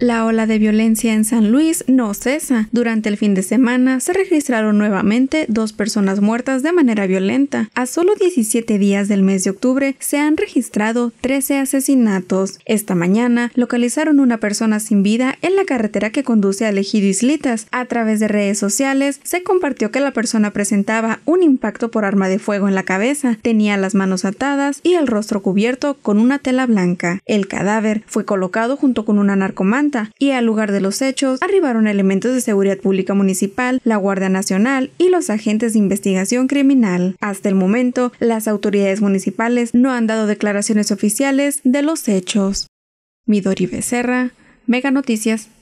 La ola de violencia en San Luis no cesa. Durante el fin de semana se registraron nuevamente dos personas muertas de manera violenta. A solo 17 días del mes de octubre se han registrado 13 asesinatos. Esta mañana localizaron una persona sin vida en la carretera que conduce a Ejido Islitas. A través de redes sociales se compartió que la persona presentaba un impacto por arma de fuego en la cabeza, tenía las manos atadas y el rostro cubierto con una tela blanca. El cadáver fue colocado junto con una narcomante y al lugar de los hechos arribaron elementos de seguridad pública municipal, la Guardia Nacional y los agentes de investigación criminal. Hasta el momento, las autoridades municipales no han dado declaraciones oficiales de los hechos. Midori Becerra, Mega Noticias.